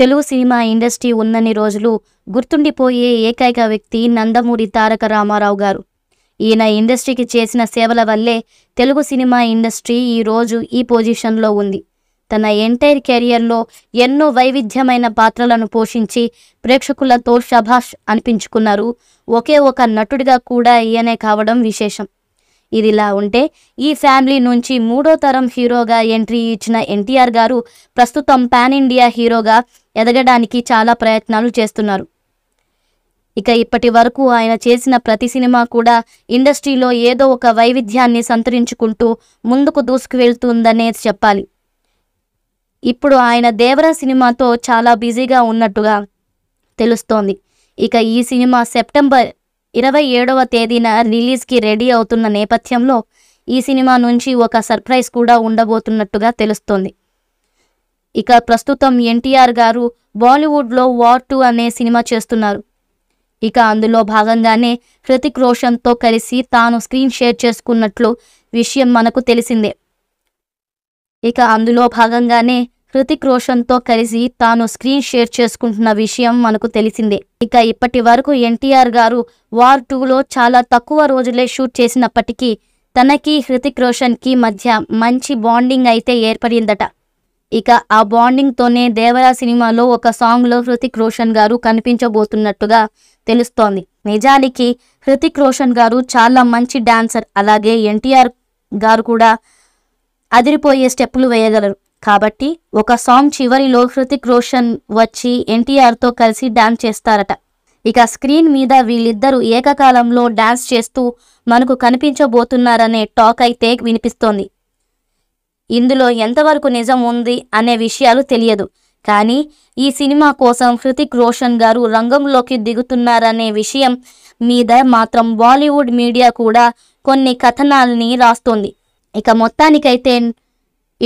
Telugu cinema industry ఉన్నన్ని రోజులు గుర్తుండిపోయే ఏకైక వ్యక్తి నందమూరి తారక రామారావు గారు ఈయన ఇండస్ట్రీకి చేసిన సేవల వల్లే తెలుగు సినిమా ఇండస్ట్రీ ఈరోజు ఈ పొజిషన్లో ఉంది తన ఎంటైర్ కెరియర్లో ఎన్నో వైవిధ్యమైన పాత్రలను పోషించి ప్రేక్షకులతో షభాష్ అనిపించుకున్నారు ఒకే ఒక నటుడిగా కూడా ఈయనే కావడం విశేషం ఇదిలా ఉంటే ఈ ఫ్యామిలీ నుంచి మూడో తరం హీరోగా ఎంట్రీ ఇచ్చిన ఎన్టీఆర్ గారు ప్రస్తుతం పాన్ ఇండియా హీరోగా ఎదగడానికి చాలా ప్రయత్నాలు చేస్తున్నారు ఇక ఇప్పటి వరకు ఆయన చేసిన ప్రతి సినిమా కూడా ఇండస్ట్రీలో ఏదో ఒక వైవిధ్యాన్ని సంతరించుకుంటూ ముందుకు దూసుకువెళ్తుందనే చెప్పాలి ఇప్పుడు ఆయన దేవర సినిమాతో చాలా బిజీగా ఉన్నట్టుగా తెలుస్తోంది ఇక ఈ సినిమా సెప్టెంబర్ ఇరవై ఏడవ తేదీన రిలీజ్కి రెడీ అవుతున్న నేపథ్యంలో ఈ సినిమా నుంచి ఒక సర్ప్రైజ్ కూడా ఉండబోతున్నట్టుగా తెలుస్తోంది ఇక ప్రస్తుతం ఎన్టీఆర్ గారు బాలీవుడ్లో వార్ టూ అనే సినిమా చేస్తున్నారు ఇక అందులో భాగంగానే హృతిక్ రోషన్తో కలిసి తాను స్క్రీన్ షేర్ చేసుకున్నట్లు విషయం మనకు తెలిసిందే ఇక అందులో భాగంగానే హృతిక్ రోషన్తో కలిసి తాను స్క్రీన్ షేర్ చేసుకుంటున్న విషయం మనకు తెలిసిందే ఇక ఇప్పటి వరకు ఎన్టీఆర్ గారు వార్ టూలో చాలా తక్కువ రోజులే షూట్ చేసినప్పటికీ తనకి హృతిక్ రోషన్కి మధ్య మంచి బాండింగ్ అయితే ఏర్పడిందట ఇక ఆ బాండింగ్ తోనే దేవరా సినిమాలో ఒక సాంగ్ లో హృతిక్ రోషన్ గారు కనిపించబోతున్నట్టుగా తెలుస్తోంది నిజానికి హృతిక్ రోషన్ గారు చాలా మంచి డాన్సర్ అలాగే ఎన్టీఆర్ గారు కూడా అదిరిపోయే స్టెప్పులు వేయగలరు కాబట్టి ఒక సాంగ్ చివరిలో హృతిక్ రోషన్ వచ్చి ఎన్టీఆర్తో కలిసి డాన్స్ చేస్తారట ఇక స్క్రీన్ మీద వీళ్ళిద్దరూ ఏకకాలంలో డాన్స్ చేస్తూ మనకు కనిపించబోతున్నారనే టాక్ అయితే వినిపిస్తోంది ఇందులో ఎంతవరకు నిజం ఉంది అనే విషయాలు తెలియదు కానీ ఈ సినిమా కోసం హృతిక్ రోషన్ గారు రంగంలోకి దిగుతున్నారనే విషయం మీద మాత్రం బాలీవుడ్ మీడియా కూడా కొన్ని కథనాల్ని రాస్తోంది ఇక మొత్తానికైతే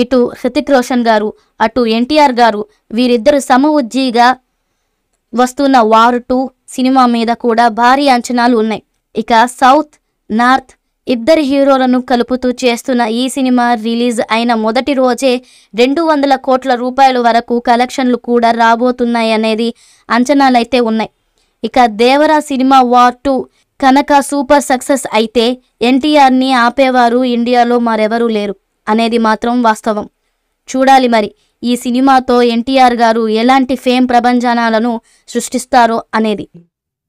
ఇటు హృతిక్ రోషన్ గారు అటు ఎన్టీఆర్ గారు వీరిద్దరు ఉజ్జీగా వస్తున్న వారు టూ సినిమా మీద కూడా భారీ అంచనాలు ఉన్నాయి ఇక సౌత్ నార్త్ ఇద్దరు హీరోలను కలుపుతూ చేస్తున్న ఈ సినిమా రిలీజ్ అయిన మొదటి రోజే రెండు వందల కోట్ల రూపాయల వరకు కలెక్షన్లు కూడా రాబోతున్నాయి అనేది అంచనాలైతే ఉన్నాయి ఇక దేవరా సినిమా వార్ టూ కనుక సూపర్ సక్సెస్ అయితే ఎన్టీఆర్ని ఆపేవారు ఇండియాలో మరెవరూ లేరు అనేది మాత్రం వాస్తవం చూడాలి మరి ఈ సినిమాతో ఎన్టీఆర్ గారు ఎలాంటి ఫేమ్ ప్రభంజనాలను సృష్టిస్తారో అనేది